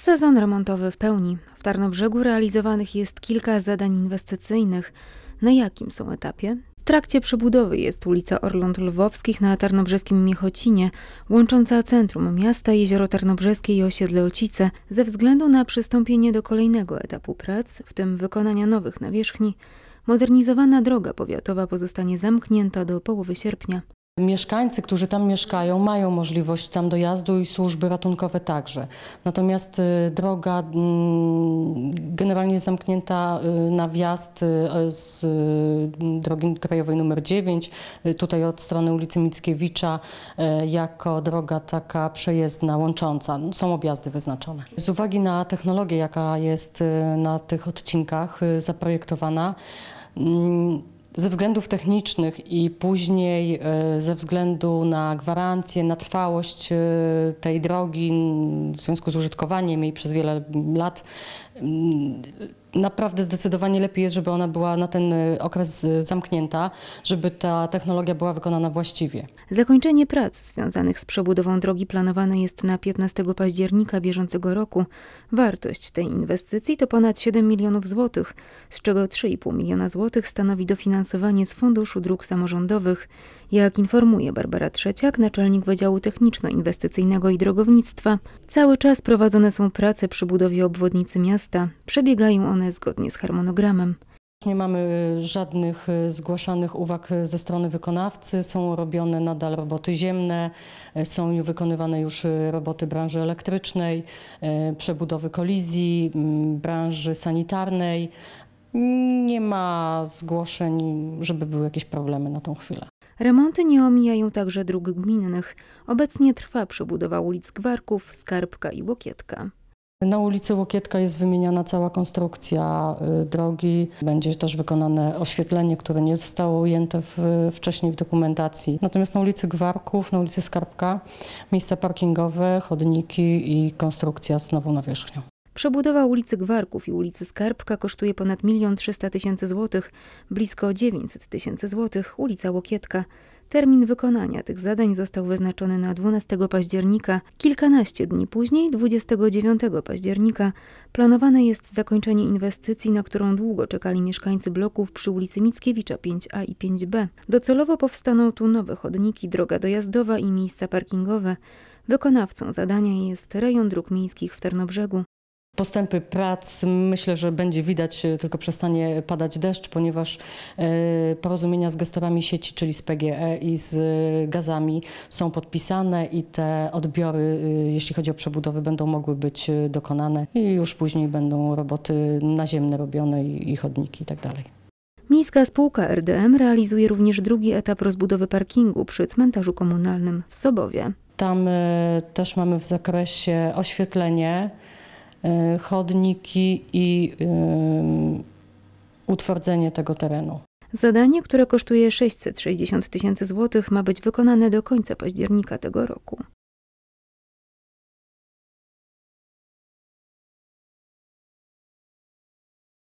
Sezon remontowy w pełni. W Tarnobrzegu realizowanych jest kilka zadań inwestycyjnych. Na jakim są etapie? W trakcie przebudowy jest ulica Orląt Lwowskich na tarnobrzeskim Miechocinie, łącząca centrum miasta, jezioro Tarnobrzeskie i osiedle Ocice, ze względu na przystąpienie do kolejnego etapu prac, w tym wykonania nowych nawierzchni. Modernizowana droga powiatowa pozostanie zamknięta do połowy sierpnia. Mieszkańcy, którzy tam mieszkają, mają możliwość tam dojazdu i służby ratunkowe także. Natomiast y, droga mm, generalnie jest zamknięta y, na wjazd y, z drogi krajowej nr 9, tutaj od strony ulicy Mickiewicza, jako droga taka przejezdna, łącząca. Są objazdy wyznaczone. Z uwagi na technologię, jaka jest na tych odcinkach zaprojektowana, mm, ze względów technicznych i później e, ze względu na gwarancję, na trwałość e, tej drogi w związku z użytkowaniem jej przez wiele lat naprawdę zdecydowanie lepiej jest, żeby ona była na ten y, okres y, zamknięta, żeby ta technologia była wykonana właściwie. Zakończenie prac związanych z przebudową drogi planowane jest na 15 października bieżącego roku. Wartość tej inwestycji to ponad 7 milionów złotych, z czego 3,5 miliona złotych stanowi dofinansowanie z Funduszu Dróg Samorządowych. Jak informuje Barbara Trzeciak, naczelnik Wydziału Techniczno-Inwestycyjnego i Drogownictwa, cały czas prowadzone są prace przy budowie obwodnicy miasta. Przebiegają one zgodnie z harmonogramem. Nie mamy żadnych e, zgłaszanych uwag e, ze strony wykonawcy. Są robione nadal roboty ziemne, e, są wykonywane już roboty branży elektrycznej, przebudowy kolizji, branży sanitarnej. Nie ma zgłoszeń, żeby były jakieś problemy na tą chwilę. Remonty nie omijają także dróg gminnych. Obecnie trwa przebudowa ulic Gwarków, Skarbka i Łokietka. Na ulicy Łokietka jest wymieniana cała konstrukcja y, drogi. Będzie też wykonane oświetlenie, które nie zostało ujęte w, wcześniej w dokumentacji. Natomiast na ulicy Gwarków, na ulicy Skarbka miejsca parkingowe, chodniki i konstrukcja z nową nawierzchnią. Przebudowa ulicy Gwarków i ulicy Skarbka kosztuje ponad 1 300 tysięcy złotych, blisko 900 tysięcy złotych, ulica Łokietka. Termin wykonania tych zadań został wyznaczony na 12 października. Kilkanaście dni później, 29 października, planowane jest zakończenie inwestycji, na którą długo czekali mieszkańcy bloków przy ulicy Mickiewicza 5A i 5B. Docelowo powstaną tu nowe chodniki, droga dojazdowa i miejsca parkingowe. Wykonawcą zadania jest rejon dróg miejskich w Tarnobrzegu postępy prac myślę, że będzie widać, e, tylko przestanie padać deszcz, ponieważ e, porozumienia z gestorami sieci, czyli z PGE i z e, gazami są podpisane i te odbiory, jeśli chodzi o przebudowy, będą mogły być dokonane i już później będą roboty naziemne robione i chodniki itd. Tak Miejska spółka RDM realizuje również drugi etap rozbudowy parkingu przy cmentarzu komunalnym w Sobowie. Tam też mamy w zakresie oświetlenie, E, chodniki i e, utwardzenie tego terenu. Zadanie, które kosztuje 660 tysięcy złotych, ma być wykonane do końca października tego roku.